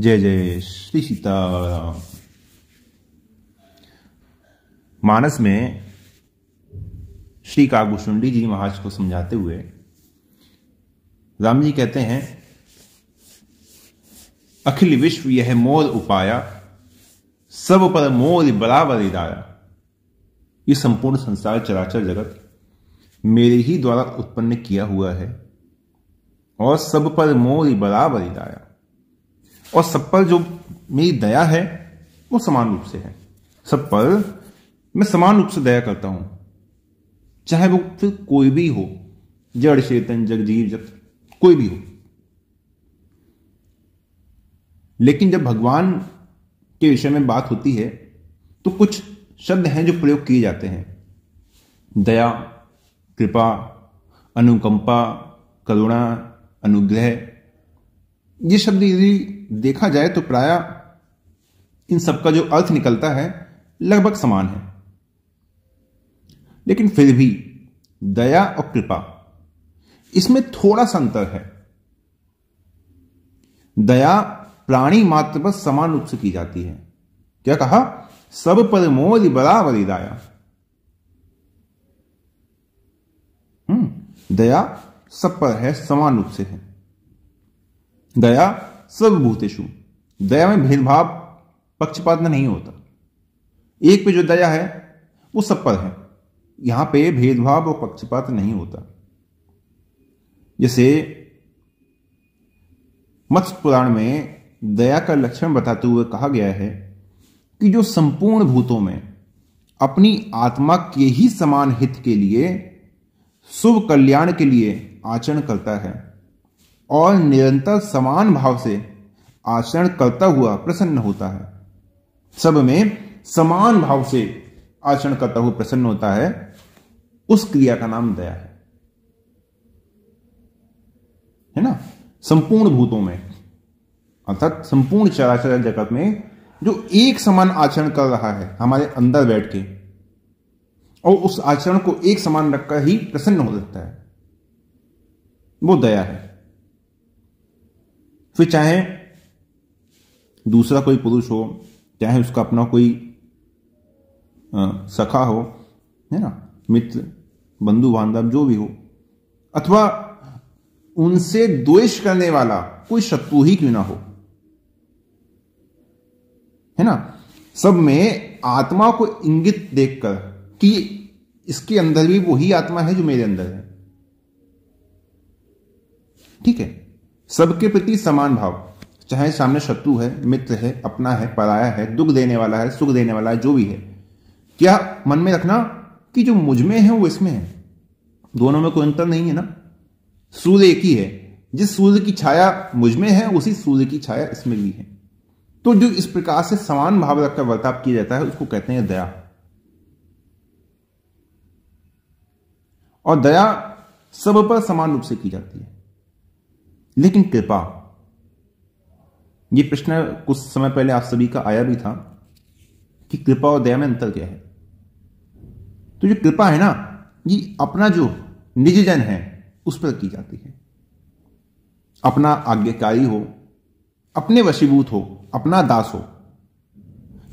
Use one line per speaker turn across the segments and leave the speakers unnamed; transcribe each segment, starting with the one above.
जय जय श्री सीता मानस में श्री कागुशुंडी जी महाराज को समझाते हुए राम जी कहते हैं अखिल विश्व यह मोर उपाया सब पर मोर बराबर इदारा ये संपूर्ण संसार चराचर जगत मेरे ही द्वारा उत्पन्न किया हुआ है और सब पर मोर बराबर इदारा और सब पर जो मेरी दया है वो समान रूप से है सब पर मैं समान रूप से दया करता हूं चाहे वो फिर कोई भी हो जड़ चेतन जगजीव जत कोई भी हो लेकिन जब भगवान के विषय में बात होती है तो कुछ शब्द हैं जो प्रयोग किए जाते हैं दया कृपा अनुकंपा करुणा अनुग्रह ये शब्द यदि देखा जाए तो प्राय इन सबका जो अर्थ निकलता है लगभग समान है लेकिन फिर भी दया और कृपा इसमें थोड़ा सा अंतर है दया प्राणी मात्र पर समान रूप से की जाती है क्या कहा सब पर मोरी बराबरी दया हम्म, दया सब पर है समान रूप से है दया सर्वभूतेशु दया में भेदभाव पक्षपात में नहीं होता एक पे जो दया है वो सब पर है यहां पे भेदभाव और पक्षपात नहीं होता जैसे मत्स्य पुराण में दया का लक्षण बताते हुए कहा गया है कि जो संपूर्ण भूतों में अपनी आत्मा के ही समान हित के लिए शुभ कल्याण के लिए आचरण करता है और निरंतर समान भाव से आचरण करता हुआ प्रसन्न होता है सब में समान भाव से आचरण करता हुआ प्रसन्न होता है उस क्रिया का नाम दया है है ना संपूर्ण भूतों में अर्थात संपूर्ण चराचर जगत में जो एक समान आचरण कर रहा है हमारे अंदर बैठ के और उस आचरण को एक समान रखकर ही प्रसन्न हो सकता है वो दया है फिर चाहे दूसरा कोई पुरुष हो चाहे उसका अपना कोई सखा हो है ना मित्र बंधु बांधव जो भी हो अथवा उनसे द्वेष करने वाला कोई शत्रु ही क्यों ना हो है ना सब में आत्मा को इंगित देखकर कि इसके अंदर भी वही आत्मा है जो मेरे अंदर है ठीक है सबके प्रति समान भाव चाहे सामने शत्रु है मित्र है अपना है पराया है दुख देने वाला है सुख देने वाला है जो भी है क्या मन में रखना कि जो मुझ में है वो इसमें है दोनों में कोई अंतर नहीं है ना सूर्य एक ही है जिस सूर्य की छाया मुझ में है उसी सूर्य की छाया इसमें भी है तो जो इस प्रकार से समान भाव रखकर वर्ताव किया जाता है उसको कहते हैं दया और दया सब पर समान रूप से की जाती है लेकिन कृपा ये प्रश्न कुछ समय पहले आप सभी का आया भी था कि कृपा और दया में अंतर क्या है तो जो कृपा है ना ये अपना जो जन है उस पर की जाती है अपना आज्ञाकारी हो अपने वशीभूत हो अपना दास हो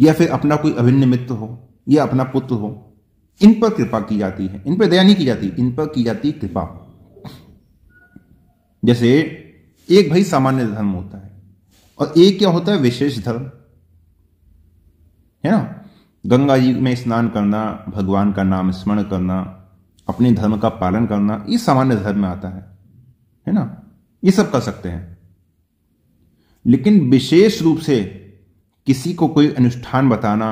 या फिर अपना कोई अभिन्न मित्र हो या अपना पुत्र हो इन पर कृपा की जाती है इन पर दया नहीं की जाती इन पर की जाती कृपा जैसे एक भाई सामान्य धर्म होता है और एक क्या होता है विशेष धर्म है ना गंगा जी में स्नान करना भगवान का नाम स्मरण करना अपने धर्म का पालन करना ये सामान्य धर्म में आता है है ना ये सब कर सकते हैं लेकिन विशेष रूप से किसी को कोई अनुष्ठान बताना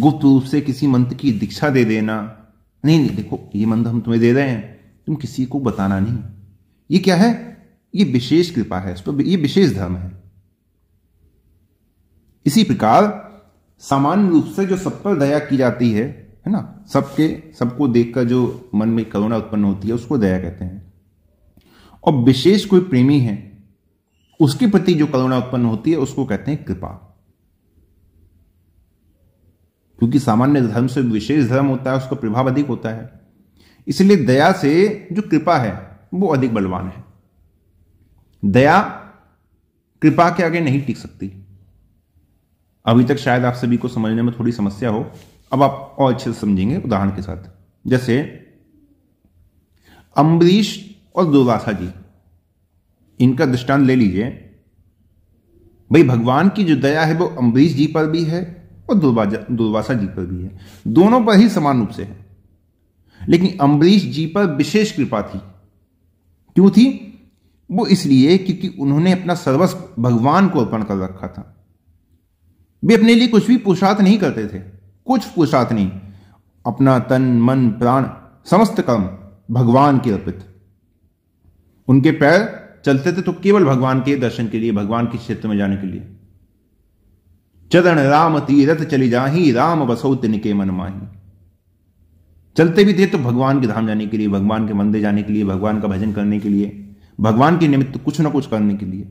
गुप्त रूप से किसी मंत्र की दीक्षा दे देना नहीं नहीं देखो ये मंत्र हम तुम्हें दे रहे हैं तुम किसी को बताना नहीं ये क्या है ये विशेष कृपा है तो ये विशेष धर्म है इसी प्रकार सामान्य रूप से जो सब पर दया की जाती है है ना सबके सबको देखकर जो मन में करुणा उत्पन्न होती है उसको दया कहते हैं और विशेष कोई प्रेमी है उसके प्रति जो करुणा उत्पन्न होती है उसको कहते हैं कृपा क्योंकि सामान्य धर्म से विशेष धर्म होता है उसका प्रभाव अधिक होता है इसलिए दया से जो कृपा है वो अधिक बलवान है दया कृपा के आगे नहीं टिक सकती अभी तक शायद आप सभी को समझने में थोड़ी समस्या हो अब आप और अच्छे से समझेंगे उदाहरण के साथ जैसे अम्बरीश और दुर्वासा जी इनका दृष्टांत ले लीजिए भाई भगवान की जो दया है वो अम्बरीश जी पर भी है और दुर्वासा जी पर भी है दोनों पर ही समान रूप से है लेकिन अम्बरीश जी पर विशेष कृपा थी क्यों थी वो इसलिए क्योंकि उन्होंने अपना सर्वस्व भगवान को अर्पण कर रखा था वे अपने लिए कुछ भी पुरुषार्थ नहीं करते थे कुछ पुरुषार्थ नहीं अपना तन मन प्राण समस्त कर्म भगवान के अर्पित उनके पैर चलते थे तो केवल भगवान के दर्शन के लिए भगवान के क्षेत्र में जाने के लिए चरण राम तीरथ चली जाही राम बसौत निके मन माही चलते भी थे तो भगवान के धाम जाने के लिए भगवान के मंदिर जाने के लिए भगवान का भजन करने के लिए भगवान के निमित्त कुछ ना कुछ करने के लिए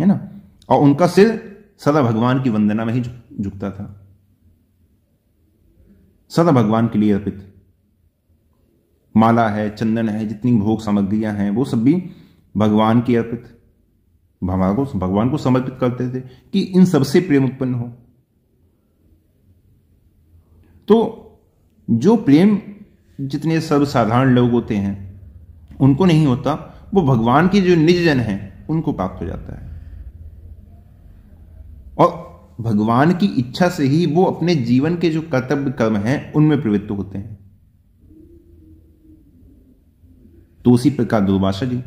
है ना और उनका सिर सदा भगवान की वंदना में ही झुकता था सदा भगवान के लिए अर्पित माला है चंदन है जितनी भोग सामग्रियां हैं वो सब भी भगवान की अर्पित भगवान को भगवान को समर्पित करते थे कि इन सबसे प्रेम उत्पन्न हो तो जो प्रेम जितने सर्वसाधारण लोग होते हैं उनको नहीं होता वो भगवान की जो जन है उनको प्राप्त हो जाता है और भगवान की इच्छा से ही वो अपने जीवन के जो कर्तव्य कर्म हैं उनमें प्रवृत्त होते हैं तो उसी प्रकार दुर्भाषा जी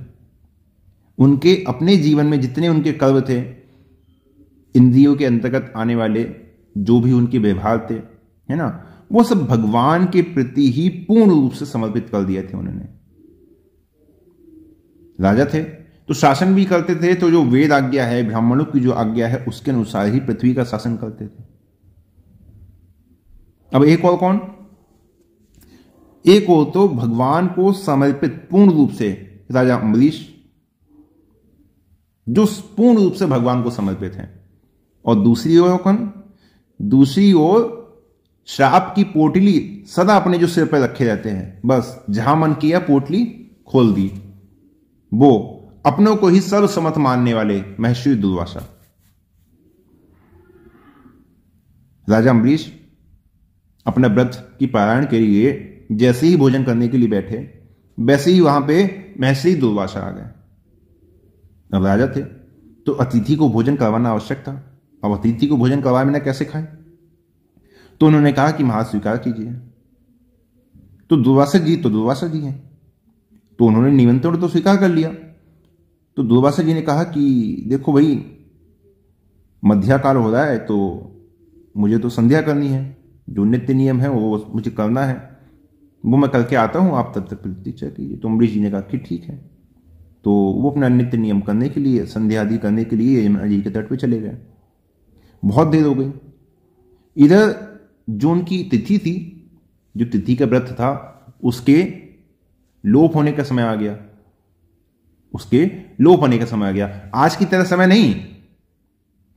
उनके अपने जीवन में जितने उनके कर्म थे इंद्रियों के अंतर्गत आने वाले जो भी उनके व्यवहार थे है ना वो सब भगवान के प्रति ही पूर्ण रूप से समर्पित कर दिए थे उन्होंने राजा थे तो शासन भी करते थे तो जो वेद आज्ञा है ब्राह्मणों की जो आज्ञा है उसके अनुसार ही पृथ्वी का शासन करते थे अब एक और कौन एक और तो भगवान को समर्पित पूर्ण रूप से राजा अम्बरीश जो पूर्ण रूप से भगवान को समर्पित हैं और दूसरी ओर कौन दूसरी ओर श्राप की पोटली सदा अपने जो सिर पर रखे रहते हैं बस जहां मन किया पोटली खोल दी वो अपनों को ही सर्वसम्मत मानने वाले महर्षि दुर्वासा राजा अम्बरीश अपने व्रत की पारायण के लिए जैसे ही भोजन करने के लिए बैठे वैसे ही वहां पे महर्षि दुर्वासा आ गए अब राजा थे तो अतिथि को भोजन करवाना आवश्यक था अब अतिथि को भोजन करवाए मैंने कैसे खाए तो उन्होंने कहा कि महा स्वीकार कीजिए तो दुर्वासा जी तो दुर्वासा जी हैं तो उन्होंने निमंत्रण तो स्वीकार कर लिया तो दुर्वासा जी ने कहा कि देखो भाई मध्या काल हो रहा है तो मुझे तो संध्या करनी है जो नित्य नियम है वो मुझे करना है वो मैं करके आता हूँ आप तब तक प्रतीक्षा कीजिए तो अम्बरीश जी ने कहा कि ठीक है तो वो अपना नित्य नियम करने के लिए संध्या आदि करने के लिए यमुना जी के तट पर चले गए बहुत देर हो गई इधर जो उनकी तिथि थी जो तिथि का व्रत था उसके लोप होने का समय आ गया उसके लोप होने का समय आ गया आज की तरह समय नहीं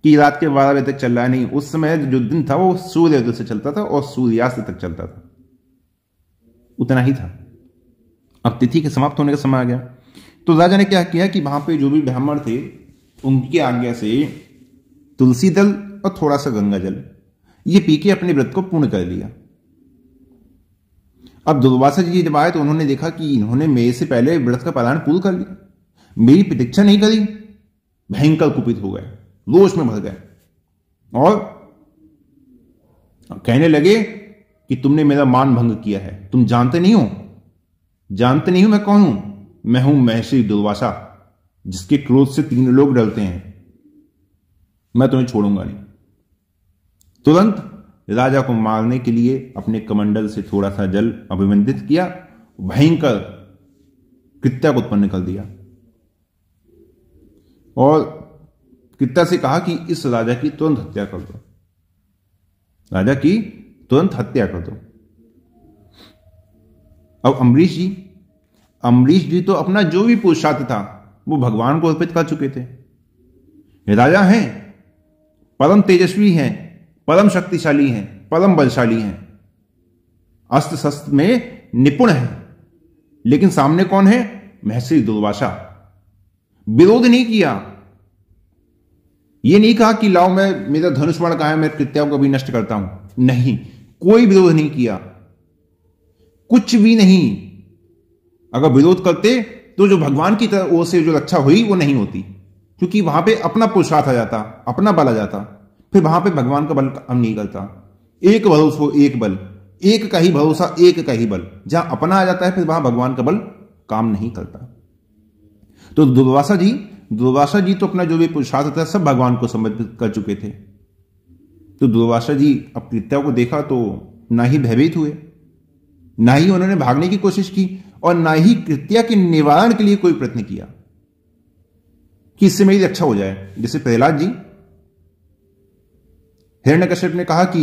कि रात के बारह बजे तक चल रहा है नहीं उस समय जो दिन था वो सूर्योदय से चलता था और सूर्यास्त तक चलता था उतना ही था अब तिथि के समाप्त होने का समय आ गया तो राजा ने क्या किया कि वहां पे जो भी ब्राह्मण थे उनकी आज्ञा से तुलसी दल और थोड़ा सा गंगा जल ये पी के अपने व्रत को पूर्ण कर लिया अब दुर्वासा जी जब आए तो उन्होंने देखा कि इन्होंने मेरे से पहले व्रत का पालन पूर्ण कर लिया मेरी प्रतीक्षा नहीं करी भयंकर कुपित हो गए रोष में भर गए और कहने लगे कि तुमने मेरा मान भंग किया है तुम जानते नहीं हो जानते नहीं हो मैं कौन हूं मैं हूं महर्षि दुर्वासा जिसके क्रोध से तीन लोग डरते हैं मैं तुम्हें छोड़ूंगा नहीं तुरंत राजा को मारने के लिए अपने कमंडल से थोड़ा सा जल अभिवंदित किया भयंकर कृत्या को उत्पन्न कर दिया और कृत्या से कहा कि इस राजा की तुरंत हत्या कर दो राजा की तुरंत हत्या कर दो अब अम्बरीश जी अम्बरीश जी तो अपना जो भी पुरुषार्थ था वो भगवान को अर्पित कर चुके थे राजा हैं परम तेजस्वी हैं परम शक्तिशाली हैं परम बलशाली हैं अस्त्र शस्त्र में निपुण हैं लेकिन सामने कौन है महर्षि दुर्वासा विरोध नहीं किया यह नहीं कहा कि लाओ मैं मेरा धनुष्मण कहा है मैं कृत्या को भी नष्ट करता हूं नहीं कोई विरोध नहीं किया कुछ भी नहीं अगर विरोध करते तो जो भगवान की ओर से जो रक्षा हुई वो नहीं होती क्योंकि वहां पे अपना पुरुषार्थ आ जाता अपना बल आ जाता फिर वहां पे भगवान का बल काम नहीं करता एक भरोसो एक बल एक का ही भरोसा एक का ही बल जहां अपना आ जाता है फिर वहां भगवान का बल काम नहीं करता तो दुर्वासा जी दुर्वासा जी तो अपना जो भी पुरुषार्थ था सब भगवान को समर्पित कर चुके थे तो दुर्वासा जी अब कृत्या को देखा तो ना ही भयभीत हुए ना ही उन्होंने भागने की कोशिश की और ना ही कृत्या के निवारण के लिए कोई प्रयत्न किया कि इससे मेरी रक्षा हो जाए जैसे प्रहलाद जी कश्यप ने कहा कि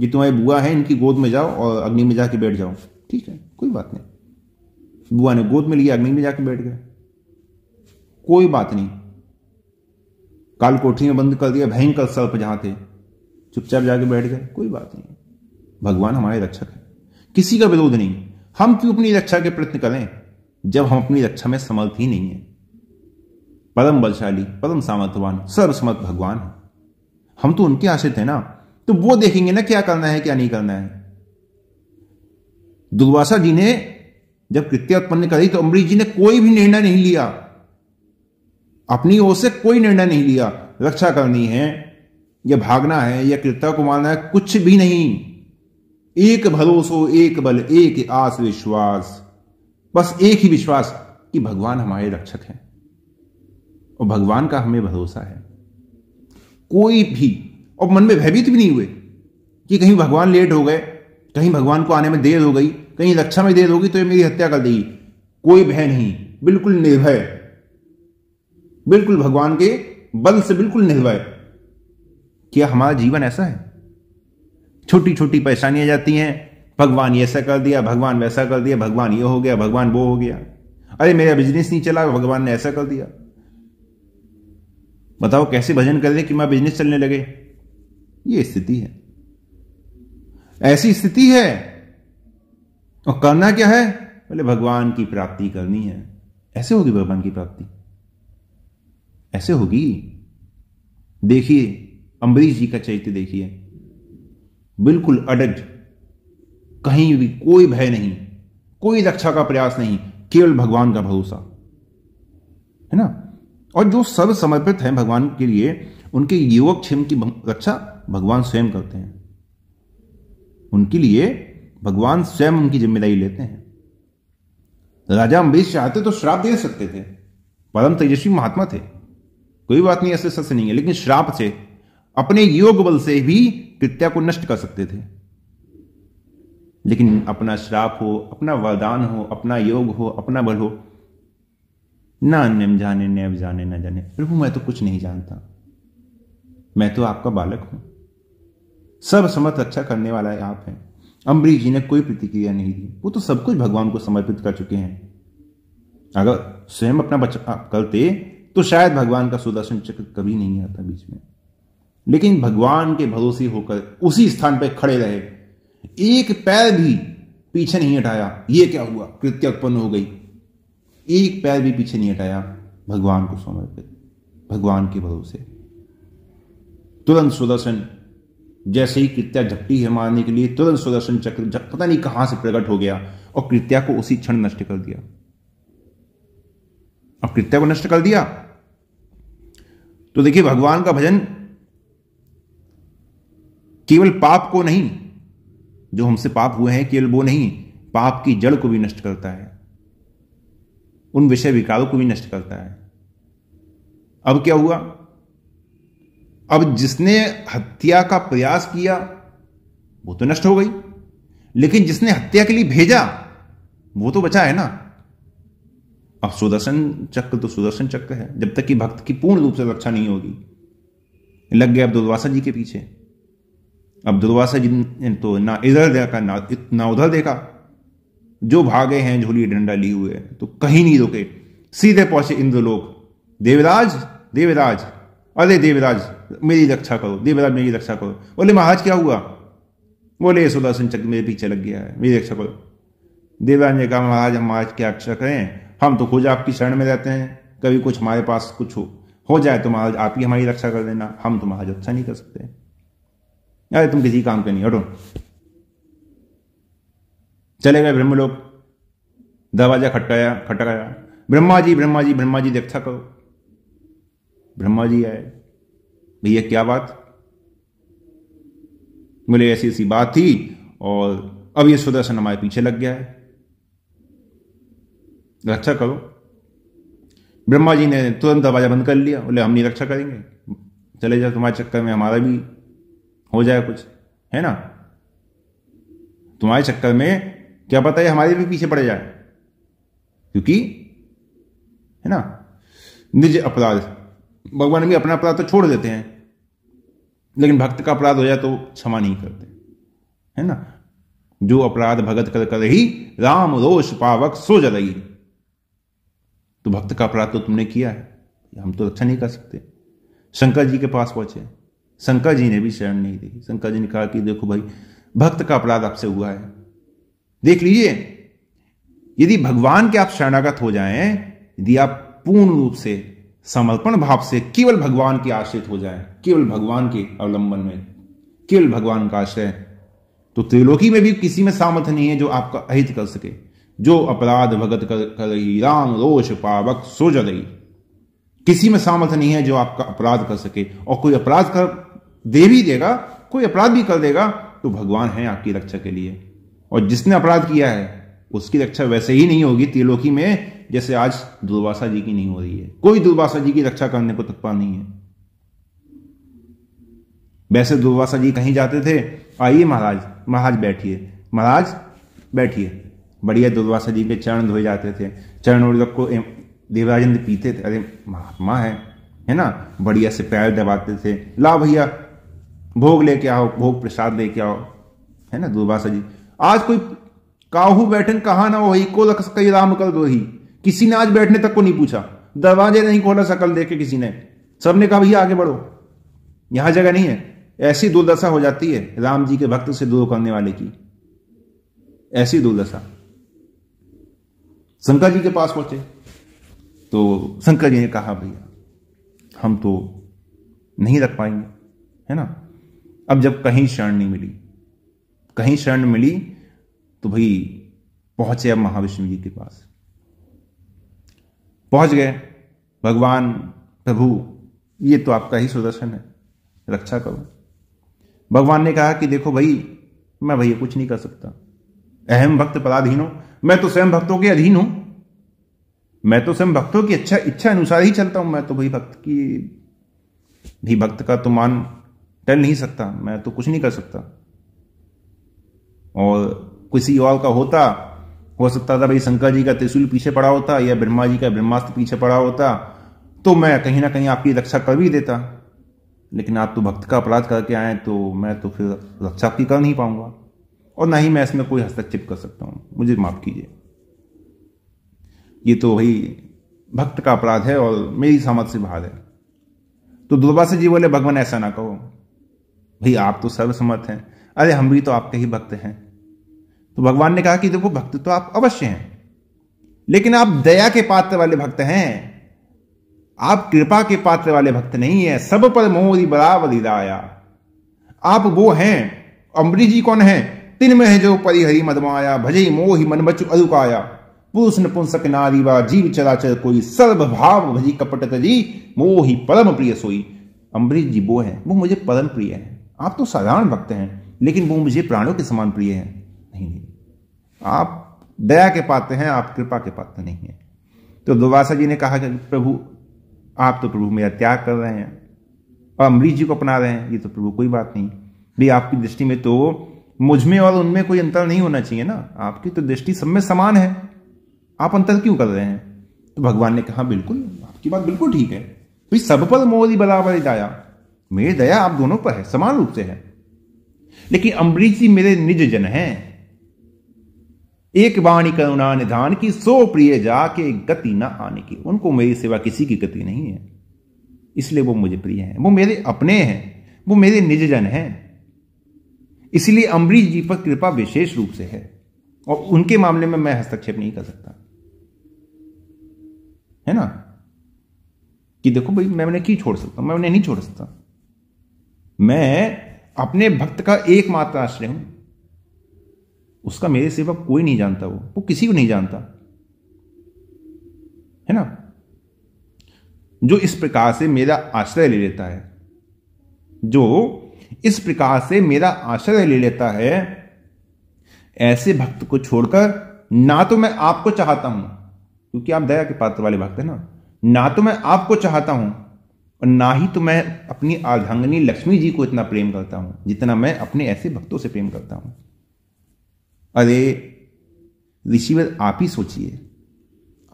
ये तुम्हारी बुआ है इनकी गोद में जाओ और अग्नि में जाके बैठ जाओ ठीक है कोई बात नहीं बुआ ने गोद में लिया अग्नि में जाके बैठ गए कोई बात नहीं काल कोठरी में बंद कर दिया भयंकर सर्प जहां थे चुपचाप जाके बैठ गए कोई बात नहीं भगवान हमारे रक्षक है किसी का विरोध नहीं हम क्यों अपनी रक्षा के प्रयत्न करें जब हम अपनी रक्षा में समर्थ ही नहीं है परम बलशाली परम सामर्थवान सर्वसमर्थ भगवान है हम तो उनके आश्रित हैं ना तो वो देखेंगे ना क्या करना है क्या नहीं करना है दुर्वासा जी ने जब कृत्या उत्पन्न करी तो अम्बरीश जी ने कोई भी निर्णय नहीं लिया अपनी ओर से कोई निर्णय नहीं लिया रक्षा करनी है या भागना है या कृत्या को मारना है कुछ भी नहीं एक भरोसो एक बल एक आस विश्वास बस एक ही विश्वास कि भगवान हमारे रक्षक हैं और भगवान का हमें भरोसा है कोई भी और मन में भयभीत भी नहीं हुए कि कहीं भगवान लेट हो गए कहीं भगवान को आने में देर हो गई कहीं रक्षा में देर होगी तो ये मेरी हत्या कर देगी कोई भय नहीं बिल्कुल निर्भय बिल्कुल भगवान के बल से बिल्कुल निर्भय क्या हमारा जीवन ऐसा है छोटी छोटी परेशानियां जाती हैं भगवान ये ऐसा कर दिया भगवान वैसा कर दिया भगवान ये हो गया भगवान वो हो गया अरे मेरा बिजनेस नहीं चला भगवान ने ऐसा कर दिया बताओ कैसे भजन कर ले कि मां बिजनेस चलने लगे ये स्थिति है ऐसी स्थिति है और करना क्या है बोले भगवान की प्राप्ति करनी है ऐसे होगी भगवान की प्राप्ति ऐसे होगी देखिए अम्बरीश जी का चरित्र देखिए बिल्कुल अडग कहीं भी कोई भय नहीं कोई रक्षा का प्रयास नहीं केवल भगवान का भरोसा है ना और जो सर्व समर्पित हैं भगवान के लिए उनके युवक क्षेम की रक्षा भगवान स्वयं करते हैं उनके लिए भगवान स्वयं उनकी जिम्मेदारी लेते हैं राजा अम्बरीश चाहते तो श्राप दे सकते थे परम तेजस्वी महात्मा थे कोई बात नहीं ऐसे सच नहीं है लेकिन श्राप से अपने योग बल से भी कृत्या को नष्ट कर सकते थे लेकिन अपना श्राप हो अपना वरदान हो अपना योग हो अपना बल हो ना जाने न जाने न जाने प्रभु मैं तो कुछ नहीं जानता मैं तो आपका बालक हूं सब समर्थ अच्छा करने वाला है आप हैं अम्बरीश जी ने कोई प्रतिक्रिया नहीं दी वो तो सब कुछ भगवान को समर्पित कर चुके हैं अगर स्वयं अपना बचा करते तो शायद भगवान का सुदर्शन चक्र कभी नहीं आता बीच में लेकिन भगवान के भरोसे होकर उसी स्थान पर खड़े रहे एक पैर भी पीछे नहीं हटाया ये क्या हुआ कृत्य उत्पन्न हो गई एक पैर भी पीछे नहीं हटाया भगवान को समर्पित भगवान के भरोसे तुरंत सुदर्शन जैसे ही कृत्या झपटी है मारने के लिए तुरंत सुदर्शन चक्र जब पता नहीं कहां से प्रकट हो गया और कृत्या को उसी क्षण नष्ट कर दिया अब कृत्या को नष्ट कर दिया तो देखिए भगवान का भजन केवल पाप को नहीं जो हमसे पाप हुए हैं केवल वो नहीं पाप की जड़ को भी नष्ट करता है उन विषय विकारों को भी नष्ट करता है अब क्या हुआ अब जिसने हत्या का प्रयास किया वो तो नष्ट हो गई लेकिन जिसने हत्या के लिए भेजा वो तो बचा है ना अब सुदर्शन चक्र तो सुदर्शन चक्र है जब तक कि भक्त की पूर्ण रूप से रक्षा नहीं होगी लग गया अब दुर्वासा जी के पीछे अब दुर्वासा जी ने तो ना इधर देखा ना ना उधर देखा जो भागे हैं झोली डंडा लिए हुए तो कहीं नहीं रुके सीधे पहुंचे इंद्र लोग देवराज देवराज अरे देवराज मेरी रक्षा करो देवराज मेरी रक्षा करो बोले महाराज क्या हुआ बोले सुदर्शन चक्र मेरे पीछे लग गया है मेरी रक्षा करो देवराज ने कहा महाराज हम महाराज क्या रक्षा करें हम तो खुद आपकी शरण में रहते हैं कभी कुछ हमारे पास कुछ हो हो जाए तो महाराज आप ही हमारी रक्षा कर देना हम तो महाराज रक्षा अच्छा नहीं कर सकते अरे तुम किसी काम के नहीं हटो चले गए ब्रह्म लोग दरवाजा खटकाया खटकाया ब्रह्मा जी ब्रह्मा जी ब्रह्मा जी देखता करो ब्रह्मा जी आए भैया क्या बात बोले ऐसी ऐसी बात थी और अब ये सुदर्शन हमारे पीछे लग गया है रक्षा करो ब्रह्मा जी ने तुरंत दरवाजा बंद कर लिया बोले हम नहीं रक्षा करेंगे चले जाओ तुम्हारे चक्कर में हमारा भी हो जाए कुछ है ना तुम्हारे चक्कर में क्या पता है हमारे भी पीछे पड़ जाए क्योंकि है ना निज अपराध भगवान भी अपना अपराध तो छोड़ देते हैं लेकिन भक्त का अपराध हो जाए तो क्षमा नहीं करते है ना जो अपराध भगत कर कर ही राम रोष पावक सो जलई तो भक्त का अपराध तो तुमने किया है हम तो रक्षा नहीं कर सकते शंकर जी के पास पहुंचे शंकर जी ने भी शरण नहीं दी शंकर जी ने कहा कि देखो भाई भक्त का अपराध आपसे हुआ है देख लीजिए यदि भगवान के आप शरणागत हो जाएं यदि आप पूर्ण रूप से समर्पण भाव से केवल भगवान के आश्रित हो जाएं केवल भगवान के अवलंबन में केवल भगवान का आश्रय तो त्रिलोकी में भी किसी में सामर्थ्य नहीं है जो आपका अहित कर सके जो अपराध भगत कर, कर रही राम रोष पावक सो रही किसी में सामर्थ्य नहीं है जो आपका अपराध कर सके और कोई अपराध कर दे भी देगा कोई अपराध भी कर देगा तो भगवान है आपकी रक्षा के लिए और जिसने अपराध किया है उसकी रक्षा वैसे ही नहीं होगी त्रिलोकी में जैसे आज दुर्वासा जी की नहीं हो रही है कोई दुर्वासा जी की रक्षा करने को तत्पर नहीं है वैसे दुर्वासा जी कहीं जाते थे आइए महाराज महाराज बैठिए महाराज बैठिए बढ़िया दुर्वासा जी के चरण धोए जाते थे चरण और को देवराजेंद्र पीते थे अरे महात्मा है है ना बढ़िया से पैर दबाते थे ला भैया भोग लेके आओ भोग प्रसाद लेके आओ है ना दुर्वासा जी आज कोई काहू बैठन कहा ना वही को लख कई राम कल ही किसी ने आज बैठने तक को नहीं पूछा दरवाजे नहीं खोला सकल देखे किसी ने सबने कहा भैया आगे बढ़ो यहां जगह नहीं है ऐसी दुर्दशा हो जाती है राम जी के भक्त से दूर करने वाले की ऐसी दुर्दशा शंकर जी के पास पहुंचे तो शंकर जी ने कहा भैया हम तो नहीं रख पाएंगे है ना अब जब कहीं शरण नहीं मिली कहीं शरण मिली तो भाई पहुंचे अब महाविष्णु जी के पास पहुंच गए भगवान प्रभु ये तो आपका ही सुदर्शन है रक्षा करो भगवान ने कहा कि देखो भाई मैं भैया कुछ नहीं कर सकता अहम भक्त पदाधीन हूं मैं तो स्वयं भक्तों के अधीन हूं मैं तो स्वयं भक्तों की अच्छा इच्छा अनुसार ही चलता हूं मैं तो भाई भक्त की भी भक्त का तो मान टल नहीं सकता मैं तो कुछ नहीं कर सकता और किसी और का होता हो सकता था भाई शंकर जी का त्रिशूल पीछे पड़ा होता या ब्रह्मा जी का ब्रह्मास्त्र पीछे पड़ा होता तो मैं कहीं ना कहीं आपकी रक्षा कर भी देता लेकिन आप तो भक्त का अपराध करके आए तो मैं तो फिर रक्षा आपकी कर नहीं पाऊंगा और ना ही मैं इसमें कोई हस्तक्षेप कर सकता हूँ मुझे माफ़ कीजिए ये तो भाई भक्त का अपराध है और मेरी सामर्थ से बाहर है तो से जी बोले भगवान ऐसा ना कहो भाई आप तो सर्वसम्मत हैं अरे हम भी तो आपके ही भक्त हैं तो भगवान ने कहा कि देखो भक्त तो आप अवश्य हैं लेकिन आप दया के पात्र वाले भक्त हैं आप कृपा के पात्र वाले भक्त नहीं है सब पर मोहरी बराबर राया आप वो हैं अम्बरी जी कौन है तिन में है जो परिहरी मदमाया भजे मोहि बचु अरुकाया पुरुष पुंसक नारी वा जीव चराचर कोई सर्वभाव भजी कपट करी मोहि परम प्रिय सोई अम्बरीश जी वो है वो मुझे परम प्रिय है आप तो साधारण भक्त हैं लेकिन वो मुझे प्राणों के समान प्रिय है नहीं नहीं आप दया के पाते हैं आप कृपा के पाते नहीं हैं तो दुर्वासा जी ने कहा कि प्रभु आप तो प्रभु मेरा त्याग कर रहे हैं और अम्बरीश जी को अपना रहे हैं ये तो प्रभु कोई बात नहीं भाई आपकी दृष्टि में तो मुझ में और उनमें कोई अंतर नहीं होना चाहिए ना आपकी तो दृष्टि सब में समान है आप अंतर क्यों कर रहे हैं तो भगवान ने कहा बिल्कुल आपकी बात बिल्कुल ठीक है भाई सब पर मोरी बराबर दया मेरी दया आप दोनों पर है समान रूप से है लेकिन अम्बरीश जी मेरे निज जन हैं एक वाणी करुणा निधान की सो प्रिय जाके गति न आने की उनको मेरी सेवा किसी की गति नहीं है इसलिए वो मुझे प्रिय हैं वो मेरे अपने हैं वो मेरे निजजन हैं इसलिए अम्बरीश जी पर कृपा विशेष रूप से है और उनके मामले में मैं हस्तक्षेप नहीं कर सकता है ना कि देखो भाई मैं उन्हें क्यों छोड़ सकता मैं उन्हें नहीं छोड़ सकता मैं अपने भक्त का एकमात्र आश्रय हूं उसका मेरे सिवा कोई नहीं जानता वो वो किसी को नहीं जानता है ना जो इस प्रकार से मेरा आश्रय ले लेता है जो इस प्रकार से मेरा आश्रय ले लेता है ऐसे भक्त को छोड़कर ना तो मैं आपको चाहता हूं क्योंकि आप दया के पात्र वाले भक्त है ना ना तो मैं आपको चाहता हूं और ना ही तो मैं अपनी आधांगनी लक्ष्मी जी को इतना प्रेम करता हूं जितना मैं अपने ऐसे भक्तों से प्रेम करता हूं अरे ऋषिवर आप ही सोचिए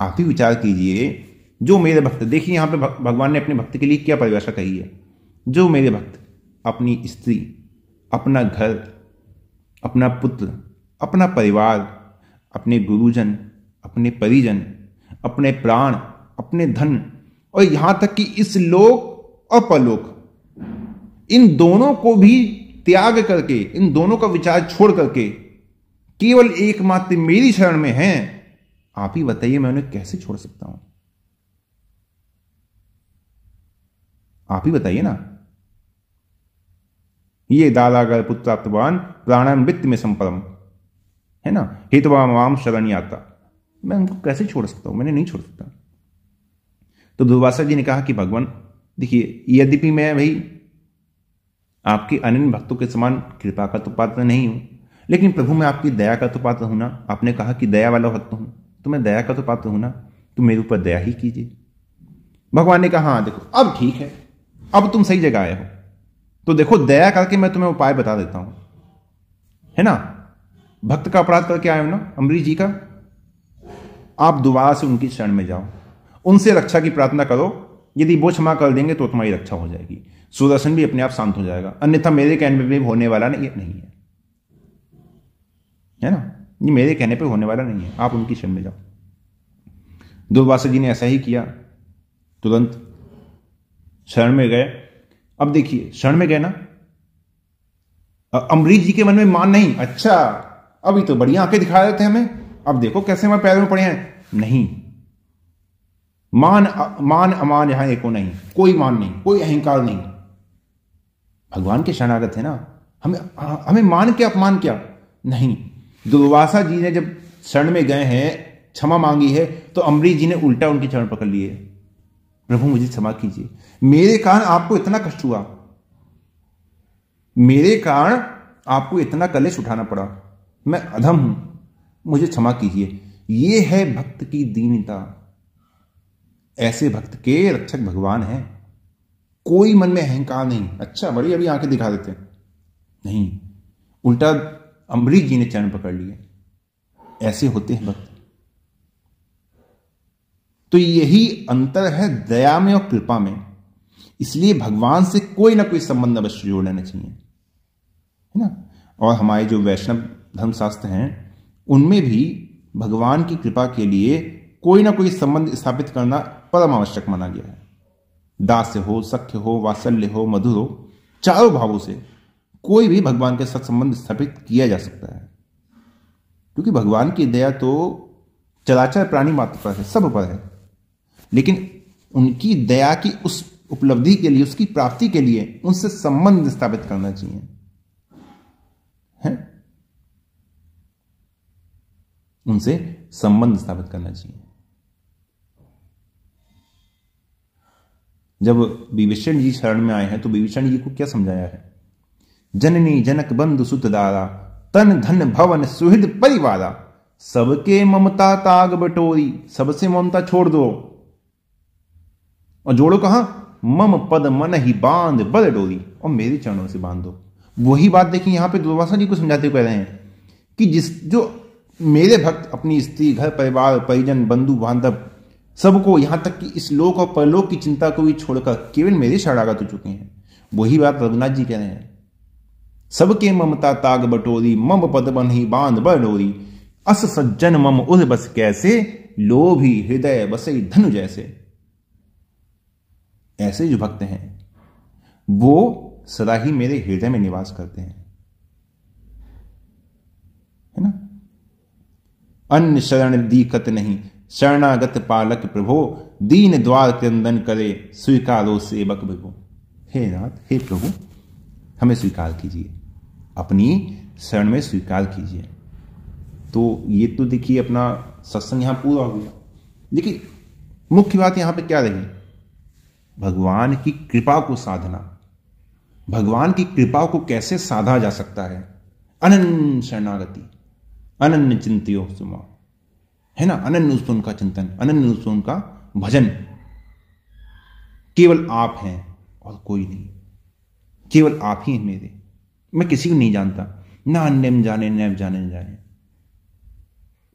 आप ही विचार कीजिए जो मेरे भक्त देखिए यहाँ पे भगवान ने अपने भक्त के लिए क्या परिभाषा कही है जो मेरे भक्त अपनी स्त्री अपना घर अपना पुत्र अपना परिवार अपने गुरुजन अपने परिजन अपने प्राण अपने धन और यहाँ तक कि इस लोक और परलोक इन दोनों को भी त्याग करके इन दोनों का विचार छोड़ करके केवल एकमात्र मेरी शरण में हैं आप ही बताइए मैं उन्हें कैसे छोड़ सकता हूं आप ही बताइए ना ये दादागर पुत्रात्वान प्राणान वित्त में संपरम है ना हितवा वाम शरण आता मैं उनको कैसे छोड़ सकता हूं मैंने नहीं छोड़ सकता तो दुर्वासा जी ने कहा कि भगवान देखिए यद्यपि मैं भाई आपके अनिन भक्तों के समान कृपा का तो पात्र नहीं हूं लेकिन प्रभु मैं आपकी दया का तो पात्र हूं ना आपने कहा कि दया वाला भक्त हूं तो मैं दया का तो पात्र हूं ना तो मेरे ऊपर दया ही कीजिए भगवान ने कहा हाँ देखो अब ठीक है अब तुम सही जगह आए हो तो देखो दया करके मैं तुम्हें उपाय बता देता हूं है ना भक्त का अपराध करके आए हो ना अमरीश जी का आप दोबारा से उनकी शरण में जाओ उनसे रक्षा की प्रार्थना करो यदि वो क्षमा कर देंगे तो तुम्हारी रक्षा हो जाएगी सुदर्शन भी अपने आप शांत हो जाएगा अन्यथा मेरे कहने में भी होने वाला नहीं है है ना ये मेरे कहने पे होने वाला नहीं है आप उनकी शरण में जाओ दुर्वासा जी ने ऐसा ही किया तुरंत शरण में गए अब देखिए शरण में गए ना अमरीत जी के मन में मान नहीं अच्छा अभी तो बढ़िया आंखें दिखा रहे थे हमें अब देखो कैसे हमारे पैरों में पड़े हैं नहीं मान अ, मान अमान यहां एको नहीं कोई मान नहीं कोई अहंकार नहीं भगवान के शरणागत है ना हमें हमें मान के अपमान क्या नहीं दुर्वासा जी ने जब शरण में गए हैं क्षमा मांगी है तो अमरीश जी ने उल्टा उनके चरण पकड़ लिए प्रभु मुझे क्षमा कीजिए मेरे कारण आपको इतना कष्ट हुआ मेरे कारण आपको इतना कलेश उठाना पड़ा मैं अधम हूं मुझे क्षमा कीजिए ये है भक्त की दीनता ऐसे भक्त के रक्षक भगवान हैं कोई मन में अहंकार नहीं अच्छा बड़ी अभी आंखें दिखा देते नहीं उल्टा अमरीश जी ने चरण पकड़ लिए ऐसे होते हैं भक्त तो यही अंतर है दया में और कृपा में इसलिए भगवान से कोई ना कोई संबंध अवश्य जोड़ लेना चाहिए है ना और हमारे जो वैष्णव धर्मशास्त्र हैं उनमें भी भगवान की कृपा के लिए कोई ना कोई संबंध स्थापित करना परम आवश्यक माना गया है दास हो सख्य हो वात्सल्य हो मधुर हो चारों भावों से कोई भी भगवान के साथ संबंध स्थापित किया जा सकता है क्योंकि भगवान की दया तो चराचर प्राणी मात्र पर है सब पर है लेकिन उनकी दया की उस उपलब्धि के लिए उसकी प्राप्ति के लिए उनसे संबंध स्थापित करना चाहिए है उनसे संबंध स्थापित करना चाहिए जब विभीषण जी शरण में आए हैं तो विभीषण जी को क्या समझाया है जननी जनक बंधु सुत दारा तन धन भवन सुहृद परिवारा सबके ममता ताग बटोरी सबसे ममता छोड़ दो और जोड़ो कहा मम पद मन ही बांध बल डोरी और मेरे चरणों से बांध दो वही बात देखिए यहां पे दुर्वासा जी को समझाते कह रहे हैं कि जिस जो मेरे भक्त अपनी स्त्री घर परिवार परिजन बंधु बांधव सबको यहां तक कि इस लोक और परलोक की चिंता को भी छोड़कर केवल मेरे शरणागत हो चुके हैं वही बात रघुनाथ जी कह रहे हैं सबके ममता ताग बटोरी मम पद बन्ही बांध बडोरी अस सज्जन मम उर बस कैसे लोभी हृदय बसे धनु जैसे ऐसे जो भक्त हैं वो सदा ही मेरे हृदय में निवास करते हैं है ना अन्य शरण दीकत नहीं शरणागत पालक प्रभो दीन द्वार क्रंदन करे स्वीकारो सेवक प्रभु हे नाथ हे प्रभु हमें स्वीकार कीजिए अपनी शरण में स्वीकार कीजिए तो ये तो देखिए अपना सत्संग यहाँ पूरा हो गया लेकिन मुख्य बात यहाँ पे क्या रही भगवान की कृपा को साधना भगवान की कृपा को कैसे साधा जा सकता है अनन्य शरणागति अनन्य चिंतियो सुमा है ना अनन्य उस का चिंतन अनन्य उस का भजन केवल आप हैं और कोई नहीं केवल आप ही हैं मेरे मैं किसी को नहीं जानता ना अन्य में जाने न जाने जाने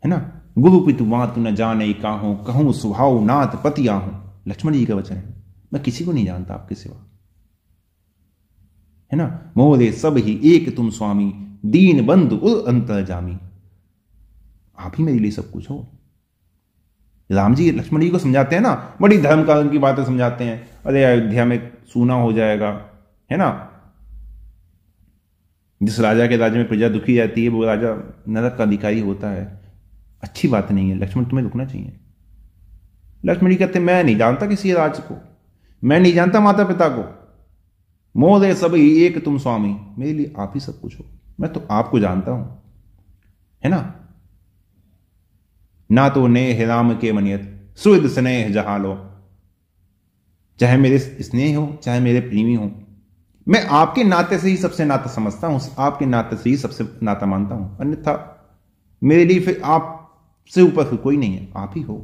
है ना गुरु पितु मात न जाने काहूं कहूं सुहाऊ नाथ पति आहूं लक्ष्मण जी का वचन है मैं किसी को नहीं जानता आपके सिवा है ना मोरे सब ही एक तुम स्वामी दीन बंधु उल अंतर जामी आप ही मेरे लिए सब कुछ हो राम जी लक्ष्मण जी को समझाते हैं ना बड़ी धर्म कारण की बातें समझाते हैं अरे अयोध्या में सूना हो जाएगा है ना जिस राजा के राज्य में प्रजा दुखी जाती है वो राजा नरक का अधिकारी होता है अच्छी बात नहीं है लक्ष्मण तुम्हें रुकना चाहिए लक्ष्मण जी कहते मैं नहीं जानता किसी राज को मैं नहीं जानता माता पिता को मोह दे सभी एक तुम स्वामी मेरे लिए आप ही सब कुछ हो मैं तो आपको जानता हूं है ना ना तो नेह राम के मनियत सुद स्नेह जहां लो चाहे मेरे स्नेह हो चाहे मेरे प्रेमी हो मैं आपके नाते से ही सबसे नाता समझता हूं आपके नाते से ही सबसे नाता मानता हूं अन्यथा मेरे लिए फिर आप से ऊपर फिर कोई नहीं है आप ही हो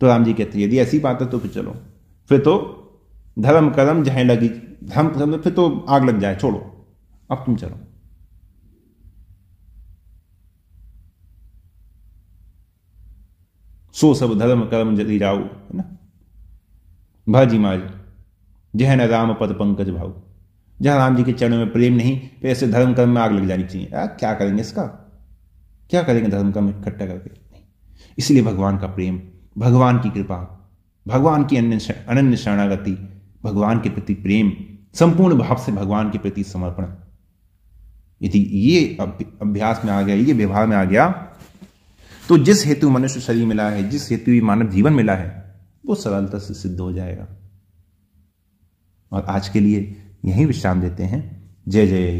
तो राम जी कहते यदि ऐसी बात है तो फिर चलो फिर तो धर्म कर्म जहाँ लगी धर्म फिर तो आग लग जाए छोड़ो अब तुम चलो सो सब धर्म कर्म जदि जाओ है ना भाजी माज जहन राम पद पंकज भाऊ जहाँ राम जी के चरणों में प्रेम नहीं फिर ऐसे धर्म कर्म में आग लग जानी चाहिए आ, क्या करेंगे इसका क्या करेंगे धर्म कर्म इकट्ठा करके इसलिए भगवान का प्रेम भगवान की कृपा भगवान की अन्य अनन्य शरणागति भगवान के प्रति प्रेम संपूर्ण भाव से भगवान के प्रति समर्पण यदि ये अभ्यास में आ गया ये व्यवहार में आ गया तो जिस हेतु मनुष्य शरीर मिला है जिस हेतु मानव जीवन मिला है वो सरलता से सिद्ध हो जाएगा और आज के लिए यहीं विश्राम देते हैं जय जय